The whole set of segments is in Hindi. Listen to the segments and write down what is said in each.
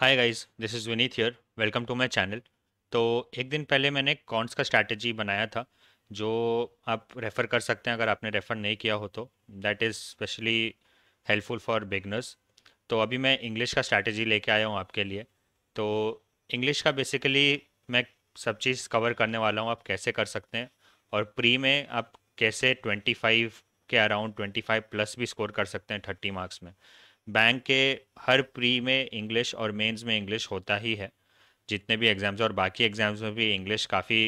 Hi guys this is Vineet here welcome to my channel तो एक दिन पहले मैंने कॉन्स का स्ट्रैटेजी बनाया था जो आप रेफ़र कर सकते हैं अगर आपने रेफ़र नहीं किया हो तो that is specially helpful for beginners तो अभी मैं इंग्लिश का स्ट्रैटेजी लेके आया हूँ आपके लिए तो इंग्लिश का बेसिकली मैं सब चीज़ कवर करने वाला हूँ आप कैसे कर सकते हैं और प्री में आप कैसे ट्वेंटी फाइव के अराउंड ट्वेंटी फाइव प्लस भी स्कोर कर सकते हैं थर्टी मार्क्स में बैंक के हर प्री में इंग्लिश और मेंस में इंग्लिश होता ही है जितने भी एग्ज़ाम्स और बाकी एग्ज़ाम्स में भी इंग्लिश काफ़ी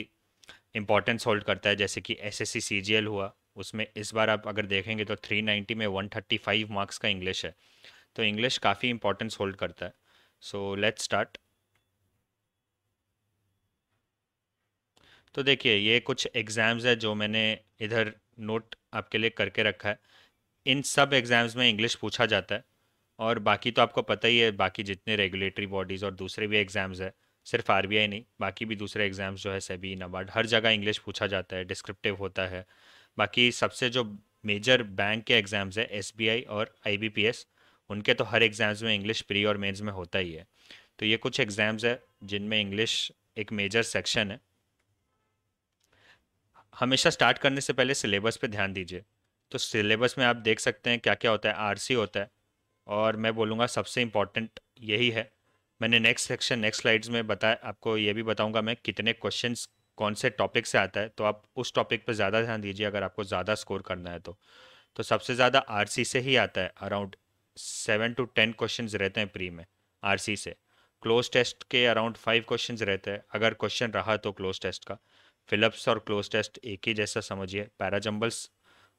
इंपॉर्टेंस होल्ड करता है जैसे कि एस एस हुआ उसमें इस बार आप अगर देखेंगे तो 390 में 135 मार्क्स का इंग्लिश है तो इंग्लिश काफ़ी इंपॉर्टेंस होल्ड करता है सो लेट स्टार्ट तो देखिए ये कुछ एग्ज़ाम्स है जो मैंने इधर नोट आपके लिए करके रखा है इन सब एग्ज़ाम्स में इंग्लिश पूछा जाता है और बाकी तो आपको पता ही है बाकी जितने रेगुलेटरी बॉडीज़ और दूसरे भी एग्ज़ाम्स है सिर्फ आर नहीं बाकी भी दूसरे एग्ज़ाम्स जो है सेबी नबार्ड हर जगह इंग्लिश पूछा जाता है डिस्क्रिप्टिव होता है बाकी सबसे जो मेजर बैंक के एग्ज़ाम्स है एस और आई उनके तो हर एग्ज़ाम्स में इंग्लिश प्री और मेन्स में होता ही है तो ये कुछ एग्ज़ाम्स है जिनमें इंग्लिश एक मेजर सेक्शन है हमेशा स्टार्ट करने से पहले सिलेबस पे ध्यान दीजिए तो सिलेबस में आप देख सकते हैं क्या क्या होता है आरसी होता है और मैं बोलूँगा सबसे इम्पॉर्टेंट यही है मैंने नेक्स्ट सेक्शन नेक्स्ट स्लाइड्स में बताया आपको ये भी बताऊँगा मैं कितने क्वेश्चन कौन से टॉपिक से आता है तो आप उस टॉपिक पर ज़्यादा ध्यान दीजिए अगर आपको ज़्यादा स्कोर करना है तो तो सबसे ज़्यादा आर से ही आता है around seven to ten question रहते हैं प्री में आर से क्लोज टेस्ट के अराउंड फाइव क्वेश्चन रहते हैं अगर क्वेश्चन रहा तो क्लोज टेस्ट का फिलअप्स और क्लोज टेस्ट एक ही जैसा समझिए पैराजम्बल्स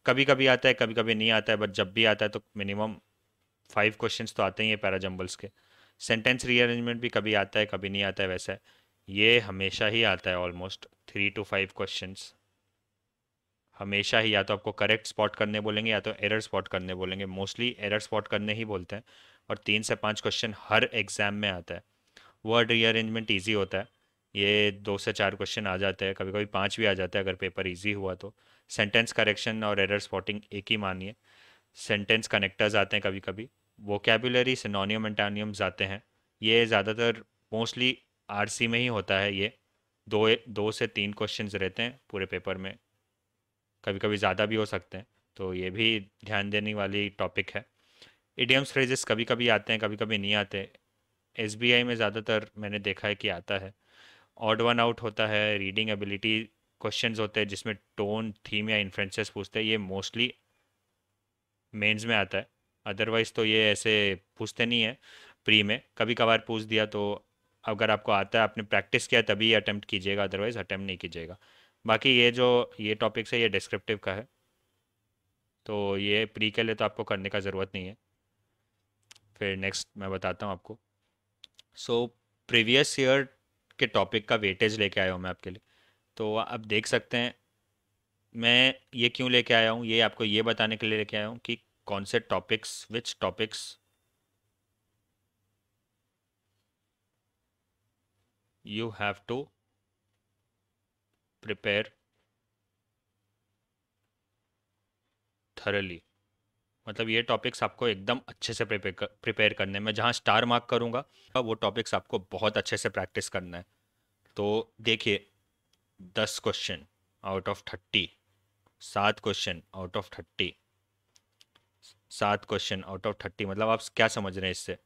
कभी कभी आता है कभी कभी नहीं आता है बट जब भी आता है तो मिनिमम फाइव क्वेश्चन तो आते ही हैं पैरा जम्बल्स के सेंटेंस रीअरेंजमेंट भी कभी आता है कभी नहीं आता है वैसे ये हमेशा ही आता है almost three to five question हमेशा ही या तो आपको करेक्ट स्पॉट करने बोलेंगे या तो एरर स्पॉट करने बोलेंगे मोस्टली एरर स्पॉट करने ही बोलते हैं और तीन से पाँच क्वेश्चन हर एग्जाम में आता है वर्ड रीअरेंजमेंट ईजी होता है ये दो से चार क्वेश्चन आ जाते हैं कभी कभी पाँच भी आ जाते हैं अगर पेपर ईजी हुआ तो सेंटेंस करेक्शन और एरर स्पॉटिंग एक ही मानिए सेंटेंस कनेक्टर्स आते हैं कभी कभी वोकेबुलरी सिनोनियम एंटानियम्स आते हैं ये ज़्यादातर मोस्टली आर में ही होता है ये दो दो से तीन क्वेश्चन रहते हैं पूरे पेपर में कभी कभी ज़्यादा भी हो सकते हैं तो ये भी ध्यान देने वाली टॉपिक है इडियम्स फ्रेजेस कभी कभी आते हैं कभी कभी नहीं आते एस में ज़्यादातर मैंने देखा है कि आता है ऑड वन आउट होता है रीडिंग एबिलिटी क्वेश्चंस होते हैं जिसमें टोन थीम या इन्फ्रेंसेस पूछते हैं ये मोस्टली मेंस में आता है अदरवाइज़ तो ये ऐसे पूछते नहीं है प्री में कभी कभार पूछ दिया तो अगर आपको आता है आपने प्रैक्टिस किया तभी अटैम्प्ट कीजिएगा अदरवाइज़ अटैम्प्ट नहीं कीजिएगा बाकी ये जो ये टॉपिक्स है ये डिस्क्रिप्टिव का है तो ये प्री के लिए तो आपको करने का ज़रूरत नहीं है फिर नेक्स्ट मैं बताता हूँ आपको सो प्रीवियस ईयर के टॉपिक का वेटेज लेके आया हूँ मैं आपके लिए तो आप देख सकते हैं मैं ये क्यों लेके आया हूँ ये आपको ये बताने के लिए लेके आया हूँ कि कौन से topics which topics you have to prepare thoroughly मतलब ये टॉपिक्स आपको एकदम अच्छे से प्रिपेयर करने में जहाँ स्टार मार्क करूँगा वो टॉपिक्स आपको बहुत अच्छे से प्रैक्टिस करना है तो देखिए दस क्वेश्चन आउट ऑफ थर्टी सात क्वेश्चन आउट ऑफ थर्टी सात क्वेश्चन आउट ऑफ थर्टी मतलब आप क्या समझ रहे हैं इससे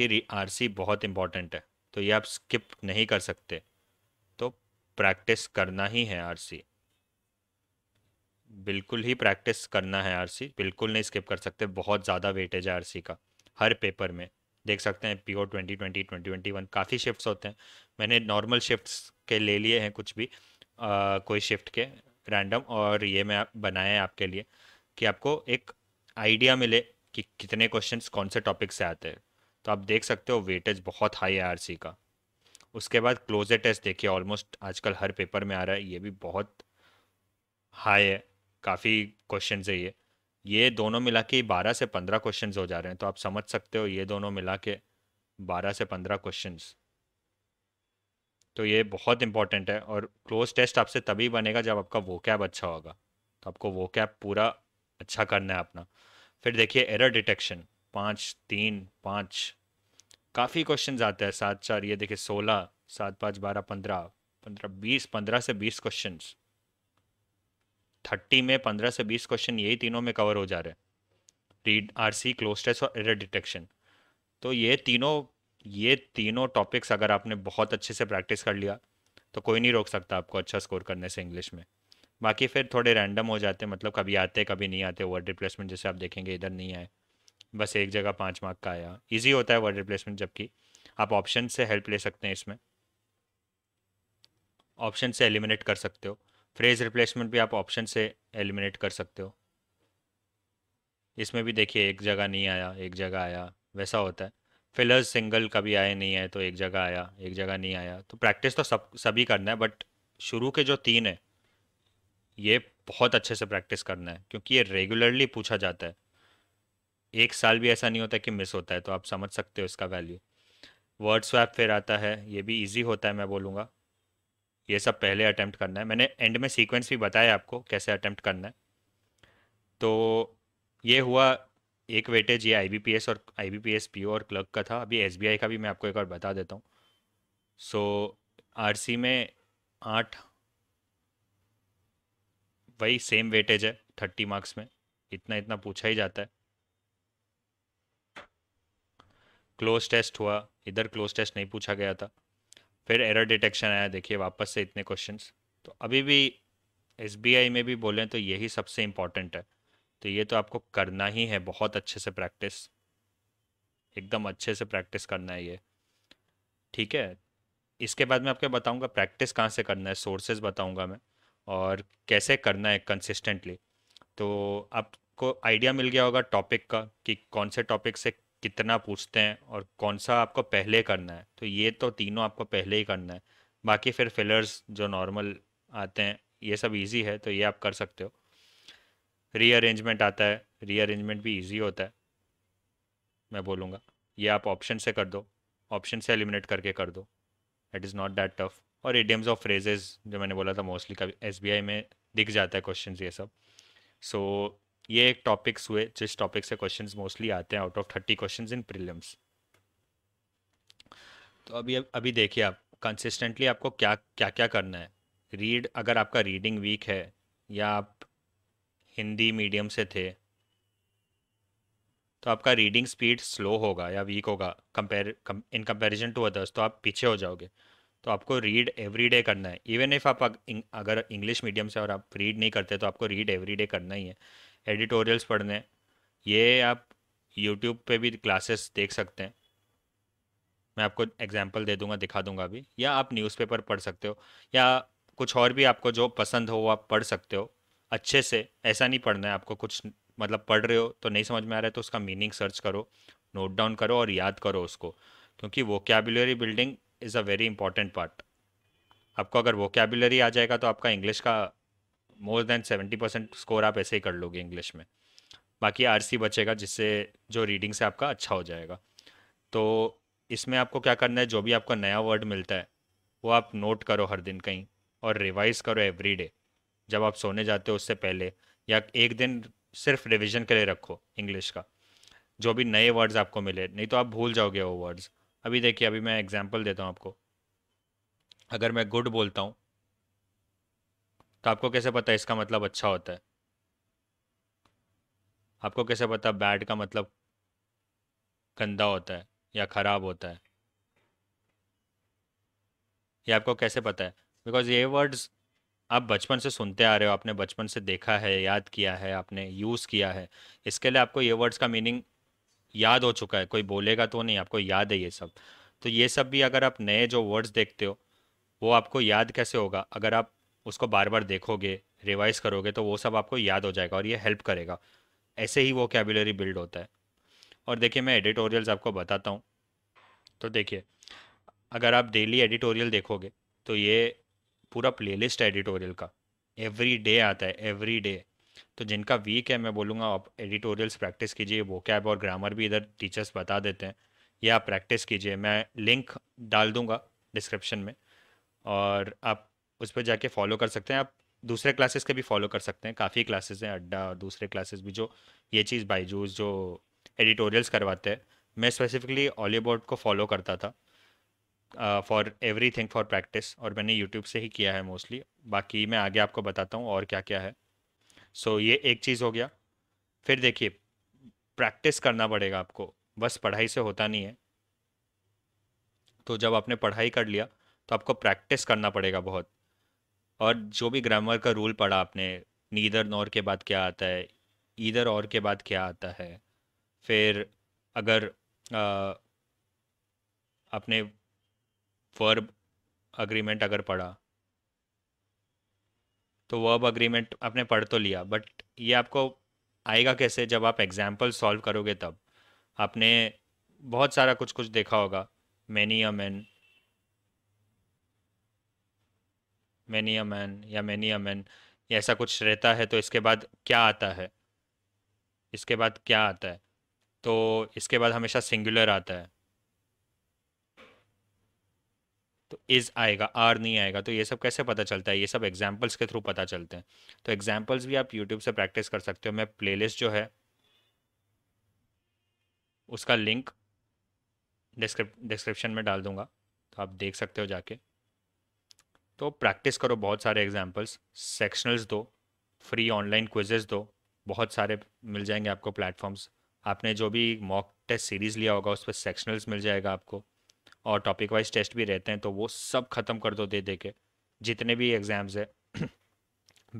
कि सी बहुत इंपॉर्टेंट है तो ये आप स्किप नहीं कर सकते तो प्रैक्टिस करना ही है सी बिल्कुल ही प्रैक्टिस करना है सी बिल्कुल नहीं स्किप कर सकते बहुत ज़्यादा वेटेज है सी का हर पेपर में देख सकते हैं P O twenty twenty twenty twenty one काफ़ी शिफ्ट होते हैं मैंने नॉर्मल शिफ्ट के ले लिए हैं कुछ भी आ, कोई शिफ्ट के रैंडम और ये मैं बनाया है आपके लिए कि आपको एक आइडिया मिले कि कितने क्वेश्चन कौन से टॉपिक से आते हैं तो आप देख सकते हो वेटेज बहुत हाई है आर का उसके बाद क्लोजे टेस्ट देखिए ऑलमोस्ट आजकल हर पेपर में आ रहा है ये भी बहुत हाई है काफ़ी क्वेश्चन है ये ये दोनों मिला के बारह से पंद्रह क्वेश्चन हो जा रहे हैं तो आप समझ सकते हो ये दोनों मिला के बारह से पंद्रह क्वेश्चन तो ये बहुत इंपॉर्टेंट है और क्लोज टेस्ट आपसे तभी बनेगा जब आपका वो कैब अच्छा होगा तो आपको वो कैब पूरा अच्छा करना है अपना फिर देखिए एरर डिटेक्शन पाँच तीन पाँच काफ़ी क्वेश्चन आते हैं सात चार ये देखिए सोलह सात पाँच बारह पंद्रह पंद्रह बीस पंद्रह से बीस क्वेश्चन थर्टी में पंद्रह से बीस क्वेश्चन यही तीनों में कवर हो जा रहे हैं read R C cloze test और एरर डिटेक्शन तो ये तीनों ये तीनों टॉपिक्स अगर आपने बहुत अच्छे से प्रैक्टिस कर लिया तो कोई नहीं रोक सकता आपको अच्छा स्कोर करने से इंग्लिश में बाकी फिर थोड़े रैंडम हो जाते हैं मतलब कभी आते कभी नहीं आते वर्ड रिप्लेसमेंट जैसे आप देखेंगे इधर नहीं आए बस एक जगह पाँच मार्क का आया ईजी होता है वर्ड रिप्लेसमेंट जबकि आप ऑप्शन से हेल्प ले सकते हैं इसमें ऑप्शन से एलिमिनेट कर सकते हो फ्रेज रिप्लेसमेंट भी आप ऑप्शन से एलिमिनेट कर सकते हो इसमें भी देखिए एक जगह नहीं आया एक जगह आया वैसा होता है फिलर्स सिंगल कभी आए नहीं आए तो एक जगह आया एक जगह नहीं आया तो प्रैक्टिस तो सब सभी करना है बट शुरू के जो तीन है ये बहुत अच्छे से प्रैक्टिस करना है क्योंकि ये रेगुलरली पूछा जाता है एक साल भी ऐसा नहीं होता कि मिस होता है तो आप समझ सकते हो इसका वैल्यू वर्ड स्वैप फिर आता है ये भी इजी होता है मैं बोलूँगा ये सब पहले अटैम्प्ट करना है मैंने एंड में सीक्वेंस भी बताया आपको कैसे अटैम्प्ट करना है तो ये हुआ एक वेटेज ये आई और आईबीपीएस पीओ और क्लर्क का था अभी एस का भी मैं आपको एक बार बता देता हूँ सो so, आरसी में आठ वही सेम वेटेज है थर्टी मार्क्स में इतना इतना पूछा ही जाता है क्लोज टेस्ट हुआ इधर क्लोज टेस्ट नहीं पूछा गया था फिर एरर डिटेक्शन आया देखिए वापस से इतने क्वेश्चंस तो अभी भी एस में भी बोलें तो यही सबसे इम्पॉर्टेंट है तो ये तो आपको करना ही है बहुत अच्छे से प्रैक्टिस एकदम अच्छे से प्रैक्टिस करना है ये ठीक है इसके बाद मैं आपको बताऊंगा प्रैक्टिस कहाँ से करना है सोर्सेज बताऊंगा मैं और कैसे करना है कंसिस्टेंटली तो आपको आइडिया मिल गया होगा टॉपिक का कि कौन से टॉपिक से कितना पूछते हैं और कौन सा आपको पहले करना है तो ये तो तीनों आपको पहले ही करना है बाकी फिर फिलर्स जो नॉर्मल आते हैं ये सब इजी है तो ये आप कर सकते हो रीअरेंजमेंट आता है रीअरेंजमेंट भी इजी होता है मैं बोलूँगा ये आप ऑप्शन से कर दो ऑप्शन से एलिमिनेट करके कर दो it is not that tough और एडियम्स ऑफ फ्रेजेस जो मैंने बोला था मोस्टली कभी एस में दिख जाता है क्वेश्चन ये सब सो so, ये एक टॉपिक्स हुए जिस टॉपिक से क्वेश्चन मोस्टली आते हैं out of thirty question in prelims तो अभी अभी देखिए आप कंसिस्टेंटली आपको क्या क्या क्या करना है रीड अगर आपका रीडिंग वीक है या आप हिंदी मीडियम से थे तो आपका रीडिंग स्पीड स्लो होगा या वीक होगा compare in comparison to others तो आप पीछे हो जाओगे तो आपको रीड एवरी डे करना है इवन इफ आप अगर इंग्लिश मीडियम से और आप रीड नहीं करते तो आपको रीड एवरी डे करना ही है एडिटोरियल्स पढ़ने हैं ये आप यूट्यूब पे भी क्लासेस देख सकते हैं मैं आपको एग्जाम्पल दे दूंगा दिखा दूंगा अभी या आप न्यूज़पेपर पढ़ सकते हो या कुछ और भी आपको जो पसंद हो वो आप पढ़ सकते हो अच्छे से ऐसा नहीं पढ़ना है आपको कुछ मतलब पढ़ रहे हो तो नहीं समझ में आ रहा है तो उसका मीनिंग सर्च करो नोट डाउन करो और याद करो उसको क्योंकि vocabulary building is a very important part आपको अगर वोकेबुलरी आ जाएगा तो आपका इंग्लिश का more than seventy percent score आप ऐसे ही कर लोगे इंग्लिश में बाकी सी बचेगा जिससे जो रीडिंग से आपका अच्छा हो जाएगा तो इसमें आपको क्या करना है जो भी आपको नया वर्ड मिलता है वो आप नोट करो हर दिन कहीं और रिवाइज़ करो एवरी डे जब आप सोने जाते हो उससे पहले या एक दिन सिर्फ रिविजन के लिए रखो इंग्लिश का जो भी नए वर्ड्स आपको मिले नहीं तो आप भूल जाओगे वो वर्ड्स अभी देखिए अभी मैं एग्जाम्पल देता हूँ आपको अगर मैं गुड बोलता हूँ तो आपको कैसे पता इसका मतलब अच्छा होता है आपको कैसे पता बैड का मतलब गंदा होता है या ख़राब होता है ये आपको कैसे पता है बिकॉज ये वर्ड्स आप बचपन से सुनते आ रहे हो आपने बचपन से देखा है याद किया है आपने यूज़ किया है इसके लिए आपको ये वर्ड्स का मीनिंग याद हो चुका है कोई बोलेगा तो नहीं आपको याद है ये सब तो ये सब भी अगर आप नए जो वर्ड्स देखते हो वो आपको याद कैसे होगा अगर आप उसको बार बार देखोगे रिवाइज करोगे तो वो सब आपको याद हो जाएगा और ये हेल्प करेगा ऐसे ही वो कैबुलरी बिल्ड होता है और देखिए मैं एडिटोरियल्स आपको बताता हूँ तो देखिए अगर आप डेली एडिटोरियल देखोगे तो ये पूरा प्लेलिस्ट है एडिटोरियल का एवरी डे आता है एवरी डे तो जिनका वीक है मैं बोलूँगा आप एडिटोरियल्स प्रैक्टिस कीजिए वो कैब और ग्रामर भी इधर टीचर्स बता देते हैं या आप प्रैक्टिस कीजिए मैं लिंक डाल दूँगा डिस्क्रिप्शन में और आप उस पर जाके फॉलो कर सकते हैं आप दूसरे क्लासेस के भी फॉलो कर सकते हैं काफ़ी क्लासेस हैं अड्डा और दूसरे क्लासेस भी जो ये चीज़ बाईजूस जो एडिटोरियल्स करवाते हैं मैं स्पेसिफिकली ऑलीबोर्ड को फॉलो करता था for everything for practice और मैंने यूट्यूब से ही किया है मोस्टली बाकी मैं आगे आपको बताता हूँ और क्या क्या है सो so, ये एक चीज़ हो गया फिर देखिए प्रैक्टिस करना पड़ेगा आपको बस पढ़ाई से होता नहीं है तो जब आपने पढ़ाई कर लिया तो आपको प्रैक्टिस करना पड़ेगा बहुत और हम्म। जो भी ग्रामर का रूल पढ़ा आपने नीदर नॉर के बाद क्या आता है ईदर और के बाद क्या आता है फिर अगर आ, आपने वर्ब अग्रीमेंट अगर पढ़ा तो वर्ब अग्रीमेंट आपने पढ़ तो लिया बट ये आपको आएगा कैसे जब आप एग्जाम्पल सॉल्व करोगे तब आपने बहुत सारा कुछ कुछ देखा होगा many a man many a man या मैनी अ मैन ऐसा कुछ रहता है तो इसके बाद क्या आता है इसके बाद क्या आता है तो इसके बाद हमेशा सिंगुलर आता है तो इज़ आएगा आर नहीं आएगा तो ये सब कैसे पता चलता है ये सब एग्जाम्पल्स के थ्रू पता चलते हैं तो एग्जाम्पल्स भी आप यूट्यूब से प्रैक्टिस कर सकते हो मैं प्ले जो है उसका लिंक डिस्क्रिप्शन में डाल दूंगा तो आप देख सकते हो जाके तो प्रैक्टिस करो बहुत सारे एग्जाम्पल्स सेक्शनल्स दो फ्री ऑनलाइन क्विजेज दो बहुत सारे मिल जाएंगे आपको प्लेटफॉर्म्स आपने जो भी मॉक टेस्ट सीरीज़ लिया होगा उस पर सेक्शनल्स मिल जाएगा आपको और टॉपिक वाइज टेस्ट भी रहते हैं तो वो सब ख़त्म कर दो दे दे के जितने भी एग्ज़ाम्स है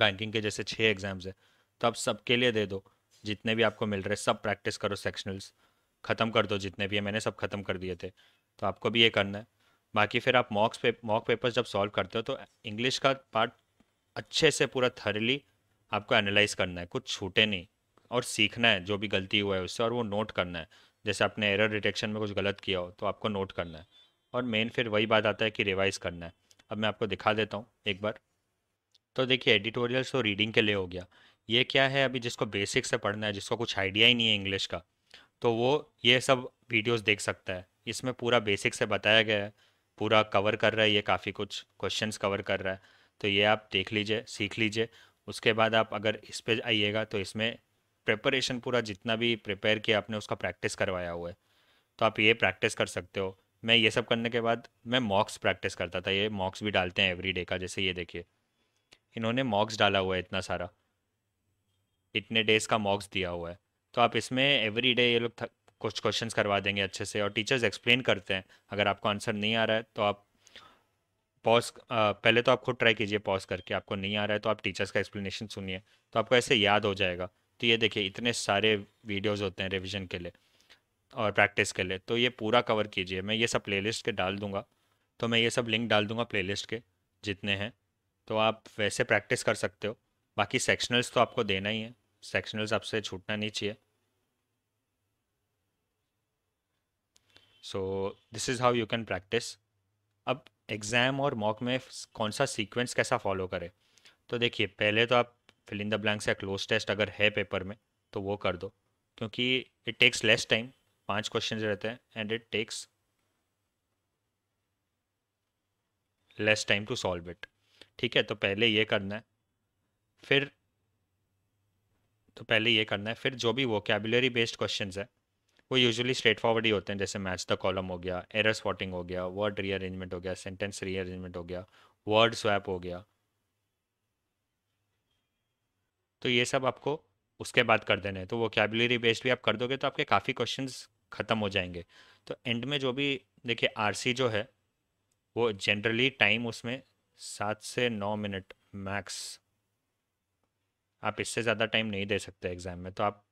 बैंकिंग के जैसे छः एग्ज़ाम्स है तो आप सबके लिए दे दो जितने भी आपको मिल रहे सब प्रैक्टिस करो सेक्शनल्स ख़त्म कर दो जितने भी है मैंने सब ख़त्म कर दिए थे तो आपको भी ये करना है बाकी फिर आप मॉक्स पे मॉक पेपर्स जब सॉल्व करते हो तो इंग्लिश का पार्ट अच्छे से पूरा थरली आपको एनालाइज करना है कुछ छूटे नहीं और सीखना है जो भी गलती हुआ है उससे और वो नोट करना है जैसे आपने एरर डिटेक्शन में कुछ गलत किया हो तो आपको नोट करना है और मेन फिर वही बात आता है कि रिवाइज़ करना है अब मैं आपको दिखा देता हूँ एक बार तो देखिए एडिटोरियल्स तो रीडिंग के लिए हो गया ये क्या है अभी जिसको बेसिक से पढ़ना है जिसको कुछ आइडिया ही नहीं है इंग्लिश का तो वो ये सब वीडियोस देख सकता है इसमें पूरा बेसिक से बताया गया है पूरा कवर कर रहा है ये काफ़ी कुछ क्वेश्चंस कवर कर रहा है तो ये आप देख लीजिए सीख लीजिए उसके बाद आप अगर इस पर आइएगा तो इसमें प्रिपरेशन पूरा जितना भी प्रिपेयर किया आपने उसका प्रैक्टिस करवाया हुआ है तो आप ये प्रैक्टिस कर सकते हो मैं ये सब करने के बाद मैं मॉक्स प्रैक्टिस करता था ये मॉक्स भी डालते हैं एवरी डे का जैसे ये देखिए इन्होंने मॉक्स डाला हुआ है इतना सारा इतने डेज का मॉक्स दिया हुआ है तो आप इसमें एवरी डे ये लोग कुछ क्वेश्चंस करवा देंगे अच्छे से और टीचर्स एक्सप्लेन करते हैं अगर आपको आंसर नहीं आ रहा है तो आप पॉज पहले तो आप खुद ट्राई कीजिए पॉज करके आपको नहीं आ रहा है तो आप टीचर्स का एक्सप्लेनेशन सुनिए तो आपको ऐसे याद हो जाएगा तो ये देखिए इतने सारे वीडियोज़ होते हैं रिविजन के लिए और प्रैक्टिस के लिए तो ये पूरा कवर कीजिए मैं ये सब प्लेलिस्ट के डाल दूंगा तो मैं ये सब लिंक डाल दूंगा प्लेलिस्ट के जितने हैं तो आप वैसे प्रैक्टिस कर सकते हो बाकी सेक्शनल्स तो आपको देना ही है सेक्शनल्स आपसे छूटना नहीं चाहिए so this is how you can practice अब एग्ज़ाम और मॉक में कौन सा सीक्वेंस कैसा फॉलो करें तो देखिए पहले तो आप फिलिंदा द ब्लैंक्स या क्लोज टेस्ट अगर है पेपर में तो वो कर दो क्योंकि इट टेक्स लेस टाइम पांच क्वेश्चन रहते हैं and it takes less time to solve it ठीक है तो पहले ये करना है फिर तो पहले ये करना है फिर जो भी वो कैबुलरी बेस्ड क्वेश्चन है वो यूजुअली स्ट्रेट फॉरवर्ड ही होते हैं जैसे मैच द कॉलम हो गया एरर स्पॉटिंग हो गया वर्ड रीअरेंजमेंट हो गया सेंटेंस रीअरेंजमेंट हो गया वर्ड स्वैप हो गया तो ये सब आपको उसके बाद कर देना है तो वो कैबुलरी बेस्ड भी आप कर दोगे तो आपके काफ़ी क्वेश्चंस ख़त्म हो जाएंगे तो एंड में जो भी देखिए आरसी जो है वो जनरली टाइम उसमें सात से नौ मिनट मैक्स आप इससे ज़्यादा टाइम नहीं दे सकते एग्ज़ाम में तो आप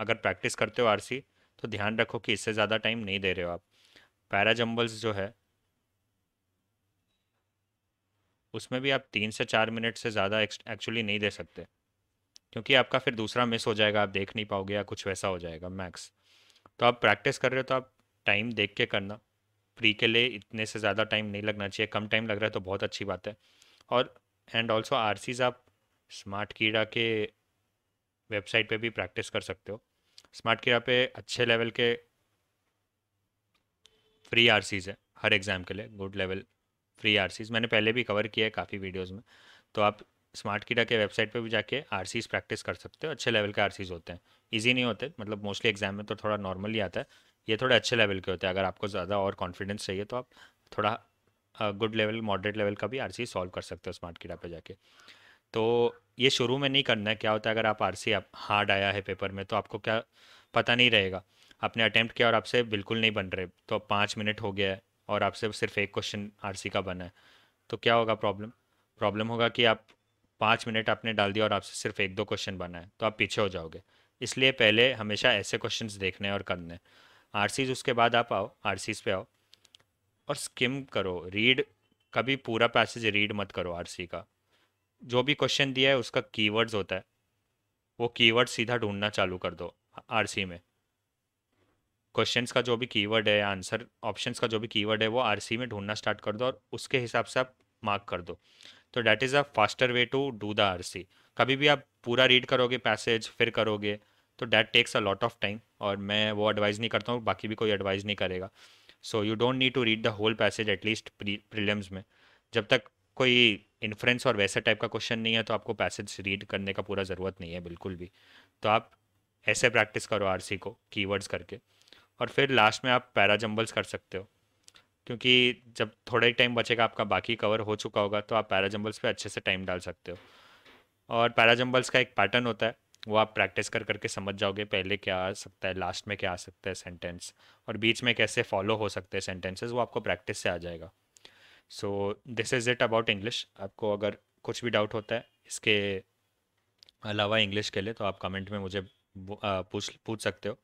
अगर प्रैक्टिस करते हो आरसी तो ध्यान रखो कि इससे ज़्यादा टाइम नहीं दे रहे हो आप जम्बल्स जो है उसमें भी आप तीन से चार मिनट से ज़्यादा एक्चुअली नहीं दे सकते क्योंकि आपका फिर दूसरा मिस हो जाएगा आप देख नहीं पाओगे या कुछ वैसा हो जाएगा मैक्स तो आप प्रैक्टिस कर रहे हो तो आप टाइम देख के करना प्री के लिए इतने से ज़्यादा टाइम नहीं लगना चाहिए कम टाइम लग रहा है तो बहुत अच्छी बात है और एंड ऑल्सो आर आप स्मार्ट कीड़ा के वेबसाइट पे भी प्रैक्टिस कर सकते हो स्मार्ट कीड़ा पे अच्छे लेवल के फ्री आर है हर एग्ज़ाम के लिए गुड लेवल फ्री आर मैंने पहले भी कवर किया है काफ़ी वीडियोज़ में तो आप स्मार्ट कीड़ा के वेबसाइट पे भी जाके आर प्रैक्टिस कर सकते हो अच्छे लेवल के आर होते हैं ईजी नहीं होते मतलब मोस्टली एग्जाम में तो थोड़ा नॉर्मली आता है ये थोड़े अच्छे लेवल के होते हैं अगर आपको ज़्यादा और कॉन्फिडेंस चाहिए तो आप थोड़ा गुड लेवल मॉडरेट लेवल का भी आर सॉल्व कर सकते हो स्मार्ट कीड़ा पर जाके तो ये शुरू में नहीं करना है क्या होता है अगर आप आर सी हार्ड आया है पेपर में तो आपको क्या पता नहीं रहेगा आपने अटैम्प्ट किया और आपसे बिल्कुल नहीं बन रहे तो अब पाँच मिनट हो गया है और आपसे सिर्फ एक क्वेश्चन आर का बना है तो क्या होगा प्रॉब्लम प्रॉब्लम होगा कि आप पाँच मिनट आपने डाल दिया और आपसे सिर्फ एक दो क्वेश्चन बना है तो आप पीछे हो जाओगे इसलिए पहले हमेशा ऐसे क्वेश्चन देखने और करने आर उसके बाद आप आओ आर पे आओ और स्किम करो रीड कभी पूरा पैसेज रीड मत करो आर का जो भी क्वेश्चन दिया है उसका कीवर्ड्स होता है वो कीवर्ड सीधा ढूंढना चालू कर दो आर में क्वेश्चंस का जो भी कीवर्ड है आंसर ऑप्शंस का जो भी कीवर्ड है वो सी में ढूंढना स्टार्ट कर दो और उसके हिसाब से आप मार्क कर दो तो that is a faster way to do the R C कभी भी आप पूरा रीड करोगे पैसेज फिर करोगे तो that takes a lot of time और मैं वो एडवाइज़ नहीं करता हूँ बाकी भी कोई एडवाइज़ नहीं करेगा so you don't need to read the whole passage at least prelims में जब तक कोई इन्फ्रेंस और वैसे टाइप का क्वेश्चन नहीं है तो आपको पैसेज रीड करने का पूरा ज़रूरत नहीं है बिल्कुल भी तो आप ऐसे प्रैक्टिस करो आरसी को कीवर्ड्स करके और फिर लास्ट में आप पैराजम्बल्स कर सकते हो क्योंकि जब थोड़ा ही टाइम बचेगा आपका बाकी कवर हो चुका होगा तो आप पैराजम्बल्स पे अच्छे से टाइम डाल सकते हो और पैराजम्बल्स का एक पैटर्न होता है वो आप प्रैक्टिस कर करके समझ जाओगे पहले क्या आ सकता है लास्ट में क्या आ सकता है सेंटेंस और बीच में कैसे फॉलो हो सकते हैं सेंटेंसेस वो आपको प्रैक्टिस से आ जाएगा so this is it about English आपको अगर कुछ भी डाउट होता है इसके अलावा इंग्लिश के लिए तो आप कमेंट में मुझे पूछ पूछ सकते हो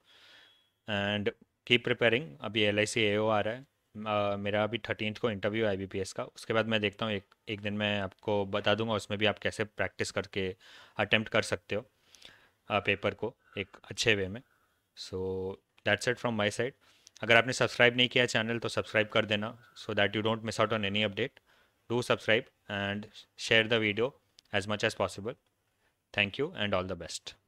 एंड कीप प्रिपेयरिंग अभी L I C A O आ रहा है मेरा अभी थर्टीन को इंटरव्यू है आई का उसके बाद मैं देखता हूँ एक एक दिन मैं आपको बता दूंगा उसमें भी आप कैसे प्रैक्टिस करके अटैम्प्ट कर सकते हो पेपर को एक अच्छे वे में so that's it from my side अगर आपने सब्सक्राइब नहीं किया चैनल तो सब्सक्राइब कर देना so that you don't miss out on any update do subscribe and share the video as much as possible thank you and all the best